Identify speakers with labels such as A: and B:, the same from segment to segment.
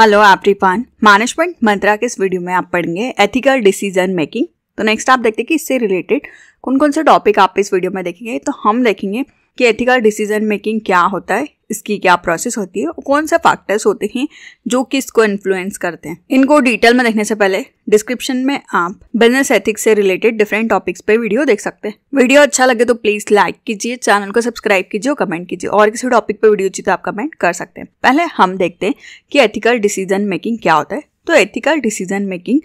A: hello आप रिपान management मंत्रा के इस वीडियो में आप पढ़ेंगे एथिकल डिसीजन मेकिंग तो नेक्स्ट आप देखते हैं कि इससे रिलेटेड कौन कौन से टॉपिक आप इस वीडियो में देखेंगे तो हम देखेंगे कि एथिकल डिसीजन मेकिंग क्या होता है इसकी क्या प्रोसेस होती है और कौन से फैक्टर्स होते हैं जो कि इसको इन्फ्लुएंस करते हैं इनको डिटेल में देखने से पहले डिस्क्रिप्शन में आप बिजनेस एथिक्स से रिलेटेड डिफरेंट टॉपिक्स पे वीडियो देख सकते हैं वीडियो अच्छा लगे तो प्लीज लाइक कीजिए चैनल को सब्सक्राइब कीजिए और कमेंट कीजिए और किसी टॉपिक पर वीडियो चाहिए तो आप कमेंट कर सकते हैं पहले हम देखते हैं कि एथिकल डिसीजन मेकिंग क्या होता है तो एथिकल डिसीजन मेकिंग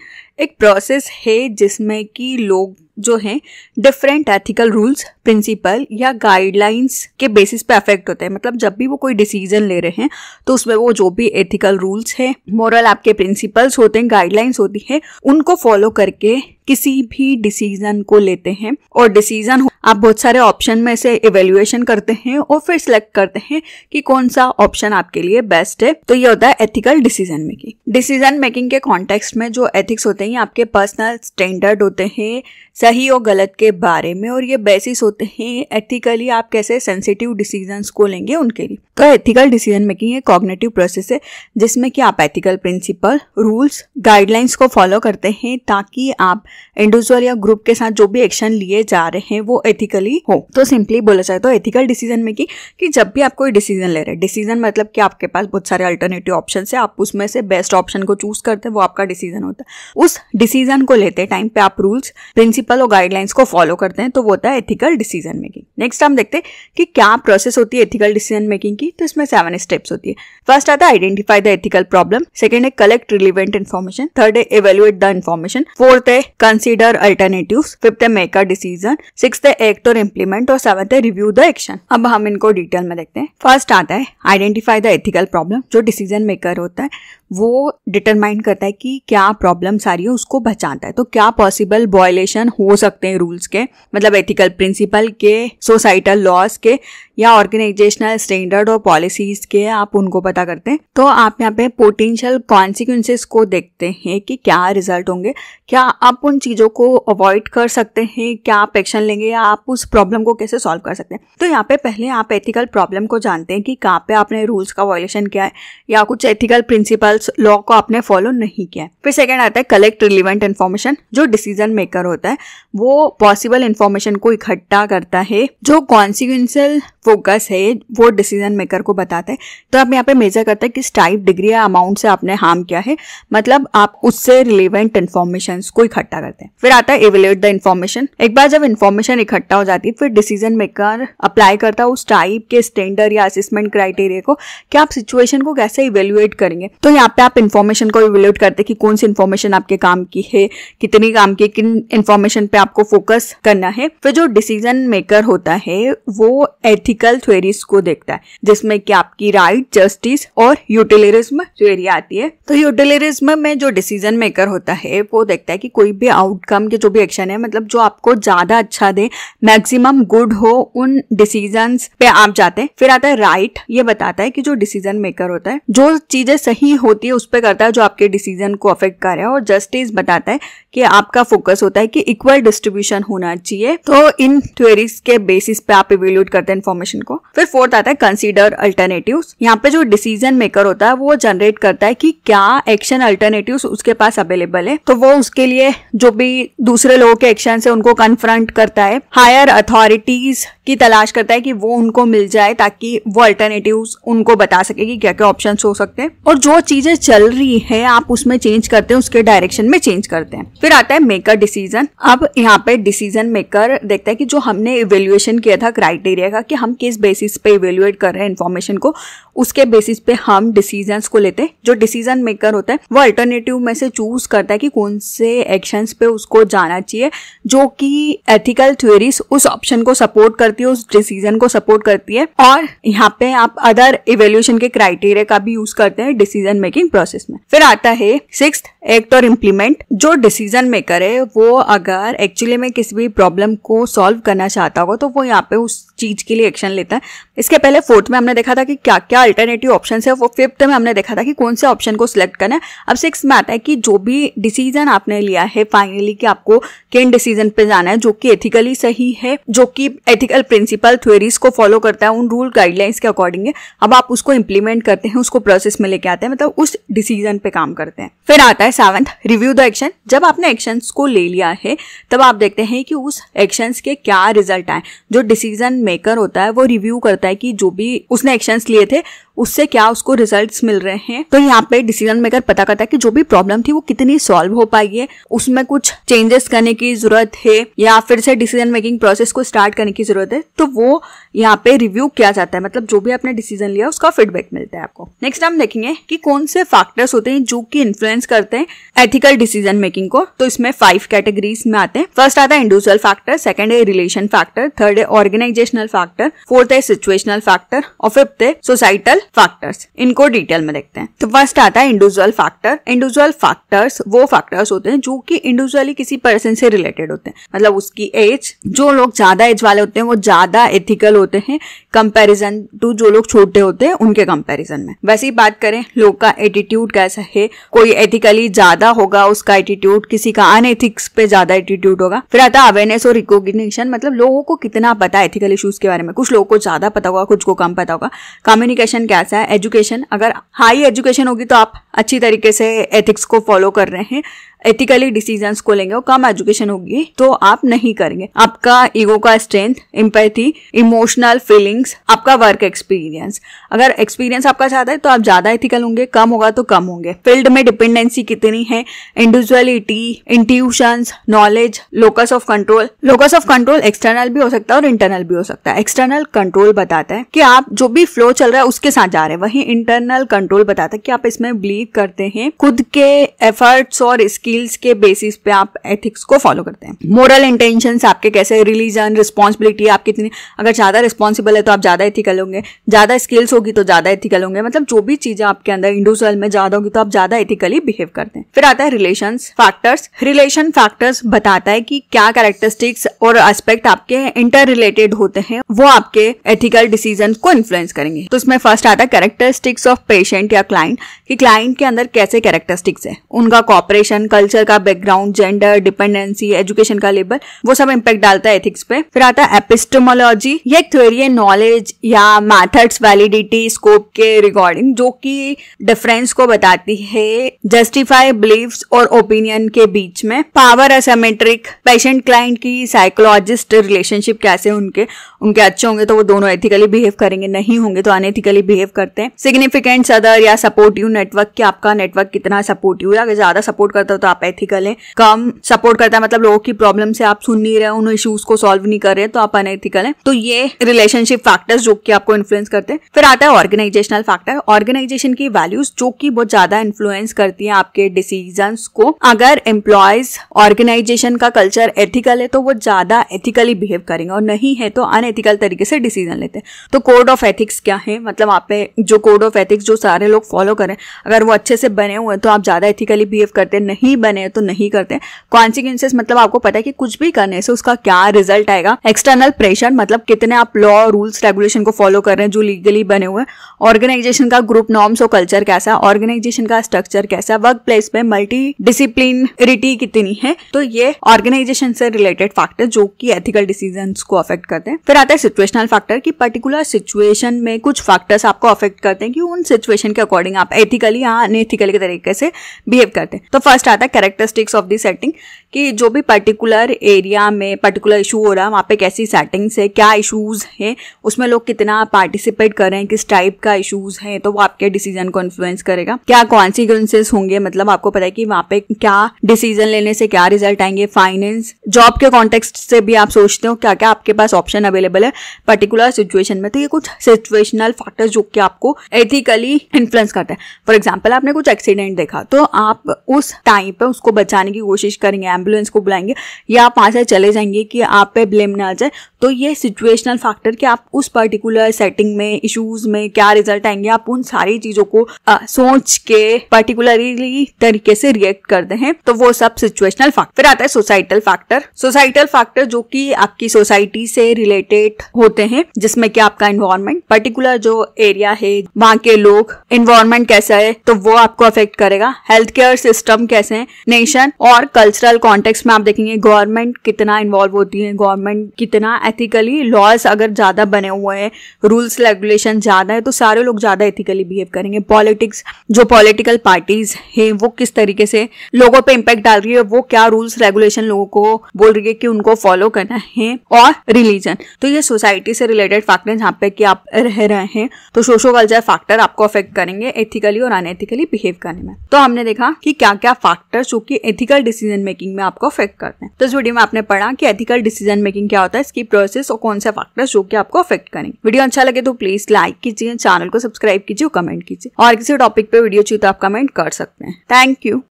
A: एक प्रोसेस है जिसमें कि लोग जो हैं डिफरेंट एथिकल रूल्स प्रिंसिपल या गाइडलाइंस के बेसिस पे अफेक्ट होते हैं मतलब जब भी वो कोई डिसीजन ले रहे हैं तो उसमें वो जो भी एथिकल रूल्स हैं मॉरल आपके प्रिंसिपल्स होते हैं गाइडलाइंस होती है उनको फॉलो करके किसी भी डिसीजन को लेते हैं और डिसीजन आप बहुत सारे ऑप्शन में से इवेल्युएशन करते हैं और फिर सिलेक्ट करते हैं कि कौन सा ऑप्शन आपके लिए बेस्ट है तो ये होता है ethical decision making decision making के कॉन्टेक्स्ट में जो एथिक्स होते हैं ये आपके पर्सनल स्टैंडर्ड होते हैं सही और गलत के बारे में और ये बेसिस होते हैं एथिकली आप कैसे सेंसिटिव डिसीजन को लेंगे उनके लिए तो एथिकल डिसीजन मेकिंग एक कॉग्नेटिव प्रोसेस है जिसमें कि आप एथिकल प्रिंसिपल रूल्स गाइडलाइंस को फॉलो करते हैं ताकि आप इंडिविजुअल या ग्रुप के साथ जो भी एक्शन लिए जा रहे हैं वो एथिकली हो तो सिंपली बोला जाए तो एथिकल डिसीजन मेकिंग कि जब भी आप कोई डिसीजन ले रहे हैं डिसीजन मतलब कि आपके पास बहुत सारे अल्टरनेटिव ऑप्शन है आप उसमें से बेस्ट ऑप्शन को चूज करते हैं वो आपका डिसीजन होता है उस डिसीजन को लेते टाइम पे आप रूल्स प्रिंसिपल प्रोटोकॉल और गाइडलाइंस को फॉलो करते हैं तो वो होता है एथिकल डिसीजन मेकिंग नेक्स्ट हम देखते हैं कि क्या प्रोसेस होती है एथिकल डिसीजन मेकिंग की तो इसमें सेवन स्टेप्स होती है फर्स्ट आता है identify the ethical problem second है कलेक्ट रिलीवेंट इन्फॉर्मेशन थर्ड है इवेल्युएट द इन्फॉर्मेशन फोर्थ है कंसिडर अल्टरनेटिव फिफ्थ है मेक अ डिसीजन सिक्स है एक्ट और इम्प्लीमेंट और सेवंथ है रिव्यू द एक्शन अब हम इनको डिटेल में देखते हैं फर्स्ट आता है आइडेंटिफाई द एथिकल प्रॉब्लम जो डिसीजन मेकर होता है वो डिटरमाइन करता है कि क्या प्रॉब्लम्स आ रही है उसको बचाता है तो क्या पॉसिबल वॉयलेशन हो सकते हैं रूल्स के मतलब एथिकल प्रिंसिपल के सोसाइटल लॉस के या ऑर्गेनाइजेशनल स्टैंडर्ड और पॉलिसीज के आप उनको पता करते हैं तो आप यहाँ पे पोटेंशियल कॉन्सिक्वेंसेस को देखते हैं कि क्या रिजल्ट होंगे क्या आप उन चीज़ों को अवॉइड कर सकते हैं क्या आप एक्शन लेंगे या आप उस प्रॉब्लम को कैसे सॉल्व कर सकते हैं तो यहाँ पे पहले आप एथिकल प्रॉब्लम को जानते हैं कि कहाँ पे आपने रूल्स का वॉयलेशन किया है या कुछ एथिकल प्रिंसिपल पर्सनल्स लॉ को आपने फॉलो नहीं किया फिर सेकेंड आता है कलेक्ट रिलीवेंट इन्फॉर्मेशन जो डिसीजन मेकर होता है वो पॉसिबल इन्फॉर्मेशन को इकट्ठा करता है जो कॉन्सिक्वेंसल फोकस है वो डिसीजन मेकर को बताता है तो आप यहाँ पे मेजर करते हैं किस टाइप डिग्री या अमाउंट से आपने हार्म किया है मतलब आप उससे रिलेवेंट इन्फॉर्मेशन को इकट्ठा करते हैं फिर आता है एवेलेट द इन्फॉर्मेशन एक बार जब इन्फॉर्मेशन इकट्ठा हो जाती है फिर डिसीजन मेकर अप्लाई करता है उस टाइप के स्टैंडर्ड या असेसमेंट क्राइटेरिया को कि आप सिचुएशन को कैसे इवेल्युएट करेंगे तो यहाँ पे आप इन्फॉर्मेशन को इवेल्युएट करते हैं कि कौन सी इन्फॉर्मेशन आपके काम की है कितनी काम की किन इन्फॉर्मेशन पे आपको फोकस करना है फिर जो डिसीजन मेकर होता है वो एथिक एथिकल थ्योरीज को देखता है जिसमें कि आपकी राइट जस्टिस और यूटिलिज्म थ्योरी आती है तो यूटिलिज्म में जो डिसीजन मेकर होता है वो देखता है कि कोई भी आउटकम के जो भी एक्शन है मतलब जो आपको ज्यादा अच्छा दे मैक्सिमम गुड हो उन डिसीजन पे आप जाते हैं फिर आता है राइट right, ये बताता है कि जो डिसीजन मेकर होता है जो चीजें सही होती है उस पर करता है जो आपके डिसीजन को अफेक्ट कर रहा है और जस्टिस बताता है कि आपका फोकस होता है कि इक्वल डिस्ट्रीब्यूशन होना चाहिए तो इन थ्योरीज के बेसिस पे आप इवेल्यूट करते हैं इन्फॉर्मेशन को फिर फोर्थ आता है कंसिडर अल्टरनेटिव यहाँ पे जो डिसीजन मेकर होता है वो जनरेट करता है कि क्या एक्शन अल्टरनेटिव उसके पास अवेलेबल है तो वो उसके लिए जो भी दूसरे लोगों के एक्शन है उनको कन्फ्रंट करता है हायर अथॉरिटीज की तलाश करता है कि वो उनको मिल जाए ताकि वो अल्टरनेटिव उनको बता सके कि क्या क्या ऑप्शन हो सकते हैं और जो चीजें चल रही है आप उसमें चेंज करते हैं उसके डायरेक्शन में चेंज करते हैं फिर आता है मेकर डिसीजन अब यहाँ पे डिसीजन मेकर देखता है कि जो हमने इवेल्युएशन किया था क्राइटेरिया का कि हम हम किस बेसिस पे इवेल्युएट कर रहे हैं इन्फॉर्मेशन को उसके बेसिस पे हम डिसीजंस को लेते हैं जो डिसीजन मेकर होता है वो अल्टरनेटिव में से चूज करता है कि कौन से एक्शंस पे उसको जाना चाहिए जो कि एथिकल थ्योरीज उस ऑप्शन को सपोर्ट करती है उस डिसीजन को सपोर्ट करती है और यहाँ पे आप अदर इवेल्यूशन के क्राइटेरिया का भी यूज करते हैं डिसीजन मेकिंग प्रोसेस में फिर आता है सिक्स एक्ट और इम्प्लीमेंट जो डिसीजन मेकर है वो अगर एक्चुअली में किसी भी प्रॉब्लम को सॉल्व करना चाहता हो तो वो यहाँ पे उस चीज के लिए सेक्शन लेता है इसके पहले फोर्थ में हमने देखा था कि क्या क्या अल्टरनेटिव ऑप्शन है वो फिफ्थ में हमने देखा था कि कौन से ऑप्शन को सिलेक्ट करना है अब सिक्स में आता है कि जो भी डिसीजन आपने लिया है फाइनली कि आपको किन डिसीजन पे जाना है जो कि एथिकली सही है जो कि एथिकल प्रिंसिपल थ्योरीज को फॉलो करता है उन रूल गाइडलाइंस के अकॉर्डिंग है अब आप उसको इंप्लीमेंट करते हैं उसको प्रोसेस में लेके आते हैं मतलब उस डिसीजन पे काम करते हैं फिर आता है सेवंथ रिव्यू द एक्शन जब आपने एक्शन को ले लिया है तब आप देखते हैं कि उस एक्शन के क्या रिजल्ट आए जो डिसीजन मेकर होता है है वो रिव्यू करता है कि जो भी उसने एक्शंस लिए थे उससे क्या उसको रिजल्ट मिल रहे हैं तो यहाँ पे डिसीजन मेकर पता करता है कि जो भी प्रॉब्लम थी वो कितनी सॉल्व हो पाई है उसमें कुछ चेंजेस करने की जरूरत है या फिर से डिसीजन मेकिंग प्रोसेस को स्टार्ट करने की जरूरत है तो वो यहाँ पे रिव्यू किया जाता है मतलब जो भी आपने डिसीजन लिया उसका फीडबैक मिलता है आपको नेक्स्ट हम देखेंगे कि कौन से फैक्टर्स होते हैं जो कि इन्फ्लुएंस करते हैं एथिकल डिसीजन मेकिंग को तो इसमें फाइव कैटेगरीज में आते हैं फर्स्ट आता है इंडिविजुअल फैक्टर सेकंड है रिलेशन फैक्टर थर्ड है ऑर्गेनाइजेशनल फैक्टर फोर्थ है सिचुएशनल फैक्टर और फिफ्थ है सोसाइटल फैक्टर्स इनको डिटेल में देखते हैं तो फर्स्ट आता है इंडिविजुअल फैक्टर इंडिविजुअल फैक्टर्स वो फैक्टर्स होते हैं जो कि इंडिविजुअली किसी पर्सन से रिलेटेड होते हैं मतलब उसकी एज जो लोग ज्यादा एज वाले होते हैं वो ज्यादा एथिकल होते हैं कंपेरिजन टू जो लोग छोटे होते हैं उनके कंपेरिजन में वैसे ही बात करें लोग का एटीट्यूड कैसा है कोई एथिकली ज्यादा होगा उसका एटीट्यूड किसी का अनएथिक्स पे ज्यादा एटीट्यूड होगा फिर आता है अवेयरनेस और रिकोगशन मतलब लोगों को कितना पता है एथिकल इशूज के बारे में कुछ लोगों को ज्यादा पता होगा कुछ को कम पता होगा कम्युनिकेशन क्या ऐसा है एजुकेशन अगर हाई एजुकेशन होगी तो आप अच्छी तरीके से एथिक्स को फॉलो कर रहे हैं एथिकली डिसीजन को लेंगे और कम एजुकेशन होगी तो आप नहीं करेंगे आपका ईगो का स्ट्रेंथ इम्पैथी इमोशनल फीलिंग्स आपका वर्क एक्सपीरियंस अगर एक्सपीरियंस आपका ज्यादा है तो आप ज्यादा एथिकल होंगे कम होगा तो कम होंगे फील्ड में डिपेंडेंसी कितनी है individuality intuition knowledge locus of control locus of control external भी हो सकता है और इंटरनल भी हो सकता है एक्सटर्नल कंट्रोल बताता है कि आप जो भी फ्लो चल रहा है उसके साथ जा रहे हैं वही इंटरनल कंट्रोल बताता है कि आप इसमें बिलीव करते हैं खुद के एफर्ट्स और इसकी स्किल्स के बेसिस पे आप एथिक्स को फॉलो करते हैं मॉरल इंटेंशन आपके कैसे रिलीजन रिस्पॉन्सिबिलिटी आप कितनी अगर ज़्यादा रिस्पॉन्सिबल है तो आप ज़्यादा एथिकल होंगे ज़्यादा स्किल्स होगी तो ज़्यादा एथिकल होंगे मतलब जो भी चीज़ें आपके अंदर इंडिविजुअल में ज़्यादा होगी तो आप ज़्यादा एथिकली बिहेव करते हैं फिर आता है रिलेशन फैक्टर्स रिलेशन फैक्टर्स बताता है कि क्या कैरेक्टरिस्टिक्स और एस्पेक्ट आपके इंटर रिलेटेड होते हैं वो आपके एथिकल डिसीजन को इन्फ्लुएंस करेंगे तो इसमें फर्स्ट आता है कैरेक्टरिस्टिक्स ऑफ पेशेंट या क्लाइंट कि क्लाइंट के अंदर कैसे कैरेक्टरिस्टिक्स है उनका कॉपरेशन कल्चर का बैकग्राउंड जेंडर डिपेंडेंसी एजुकेशन का लेबल वो सब इम्पैक्ट डालता है एथिक्स पे फिर आता है एपिस्टोमोलॉजी ये एक थ्योरी है नॉलेज या मैथड्स वैलिडिटी स्कोप के रिगार्डिंग जो कि डिफरेंस को बताती है जस्टिफाई बिलीव्स और ओपिनियन के बीच में पावर असमेट्रिक पेशेंट क्लाइंट की साइकोलॉजिस्ट रिलेशनशिप कैसे उनके उनके अच्छे होंगे तो वो दोनों एथिकली बिहेव करेंगे नहीं होंगे तो अनएथिकली बिहेव करते हैं सिग्निफिकेंट अदर या सपोर्टिव नेटवर्क कि आपका नेटवर्क कितना सपोर्टिव है अगर ज्यादा सपोर्ट करता हो तो आप एथिकल हैं कम सपोर्ट करता है मतलब लोगों की प्रॉब्लम से आप सुन नहीं रहे उन इश्यूज को सॉल्व नहीं कर रहे तो आप अनएथिकल हैं तो ये रिलेशनशिप फैक्टर्स जो कि आपको इन्फ्लुएंस करते हैं फिर आता है ऑर्गेनाइजेशनल फैक्टर ऑर्गेनाइजेशन की वैल्यूज जो की बहुत ज्यादा इन्फ्लुएंस करती है आपके डिसीजन को अगर एम्प्लॉयज ऑर्गेनाइजेशन का कल्चर एथिकल है तो वो ज्यादा एथिकली बिहेव करेंगे और नहीं है तो अनएथिकल तरीके से डिसीजन लेते हैं तो कोड ऑफ एथिक्स क्या है मतलब आप जो कोड ऑफ एथिक्स जो सारे लोग फॉलो करें अगर वो अच्छे से बने हुए हैं तो आप ज्यादा एथिकली बिहेव करते हैं नहीं नहीं बने तो नहीं करते कॉन्सिक्वेंसेस मतलब आपको पता है कि कुछ भी करने से उसका क्या रिजल्ट आएगा एक्सटर्नल प्रेशर मतलब कितने आप लॉ रूल्स रेगुलेशन को फॉलो कर रहे हैं जो लीगली बने हुए ऑर्गेनाइजेशन का ग्रुप नॉर्म्स और कल्चर कैसा है ऑर्गेनाइजेशन का स्ट्रक्चर कैसा है वर्क प्लेस में मल्टी डिसिप्लिनरिटी कितनी है तो ये ऑर्गेनाइजेशन से रिलेटेड फैक्टर जो कि एथिकल डिसीजन को अफेक्ट करते हैं फिर आता है सिचुएशनल फैक्टर की पर्टिकुलर सिचुएशन में कुछ फैक्टर्स आपको अफेक्ट करते हैं कि उन सिचुएशन के अकॉर्डिंग आप एथिकली या अनएथिकली के तरीके से बिहेव करते हैं तो फर्स्ट आता है characteristics of the setting कि जो भी पर्टिकुलर एरिया में पर्टिकुलर इशू हो रहा है वहाँ पे कैसी सेटिंग्स है क्या इश्यूज़ हैं उसमें लोग कितना पार्टिसिपेट कर रहे हैं किस टाइप का इशूज़ हैं तो वो आपके डिसीजन को इन्फ्लुएंस करेगा क्या कॉन्सिक्वेंसेज होंगे मतलब आपको पता है कि वहाँ पे क्या डिसीजन लेने से क्या रिजल्ट आएंगे फाइनेंस जॉब के कॉन्टेक्स्ट से भी आप सोचते हो क्या क्या आपके पास ऑप्शन अवेलेबल है पर्टिकुलर सिचुएशन में तो ये कुछ सिचुएशनल फैक्टर्स जो कि आपको एथिकली इन्फ्लुएंस करते हैं फॉर एग्जाम्पल आपने कुछ एक्सीडेंट देखा तो आप उस टाइम पे उसको बचाने की कोशिश करेंगे एम्बुलेंस को बुलाएंगे या आप वहाँ से चले जाएंगे कि आप पे ब्लेम ना आ जाए तो ये सिचुएशनल फैक्टर कि आप उस पर्टिकुलर सेटिंग में इश्यूज में क्या रिजल्ट आएंगे आप उन सारी चीजों को आ, सोच के पर्टिकुलरली तरीके से रिएक्ट करते हैं तो वो सब सिचुएशनल फैक्टर फिर आता है सोसाइटल फैक्टर सोसाइटल फैक्टर जो कि आपकी सोसाइटी से रिलेटेड होते हैं जिसमें कि आपका इन्वायरमेंट पर्टिकुलर जो एरिया है वहां के लोग इन्वायरमेंट कैसा है तो वो आपको अफेक्ट करेगा हेल्थ केयर सिस्टम कैसे है नेशन और कल्चरल कॉन्टेक्स्ट में आप देखेंगे गवर्नमेंट कितना इन्वॉल्व होती है गवर्नमेंट कितना एथिकली लॉज अगर ज़्यादा बने हुए हैं रूल्स रेगुलेशन ज़्यादा है तो सारे लोग ज़्यादा एथिकली बिहेव करेंगे पॉलिटिक्स जो पॉलिटिकल पार्टीज हैं वो किस तरीके से लोगों पे इम्पैक्ट डाल रही है वो क्या रूल्स रेगुलेशन लोगों को बोल रही है कि उनको फॉलो करना है और रिलीजन तो ये सोसाइटी से रिलेटेड फैक्टर जहाँ पे कि आप रह रहे हैं तो सोशो कल्चर फैक्टर आपको अफेक्ट करेंगे एथिकली और अनएथिकली बिहेव करने में तो हमने देखा कि क्या क्या फैक्टर जो कि एथिकल डिसीजन मेकिंग में आपको अफेक्ट करते हैं तो इस वीडियो में आपने पढ़ा कि एथिकल डिसीजन मेकिंग क्या होता है इसकी फैक्टर्स और कौन से फैक्टर्स जो कि आपको अफेक्ट करेंगे वीडियो अच्छा लगे तो प्लीज लाइक कीजिए चैनल को सब्सक्राइब कीजिए और कमेंट कीजिए और किसी टॉपिक पे वीडियो चाहिए तो आप कमेंट कर सकते हैं थैंक यू